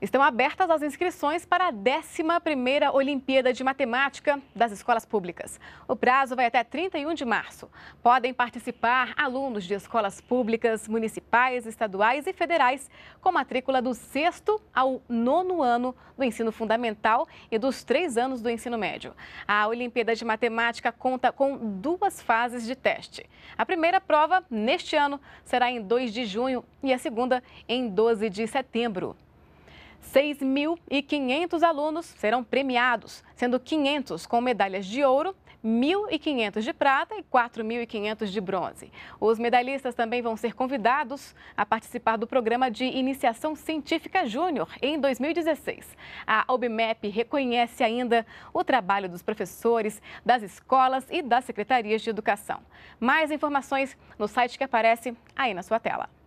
Estão abertas as inscrições para a 11ª Olimpíada de Matemática das escolas públicas. O prazo vai até 31 de março. Podem participar alunos de escolas públicas, municipais, estaduais e federais com matrícula do 6 ao 9 ano do ensino fundamental e dos 3 anos do ensino médio. A Olimpíada de Matemática conta com duas fases de teste. A primeira prova, neste ano, será em 2 de junho e a segunda em 12 de setembro. 6.500 alunos serão premiados, sendo 500 com medalhas de ouro 1.500 de prata e 4.500 de bronze. Os medalhistas também vão ser convidados a participar do programa de Iniciação Científica Júnior em 2016. A OBMEP reconhece ainda o trabalho dos professores, das escolas e das secretarias de educação. Mais informações no site que aparece aí na sua tela.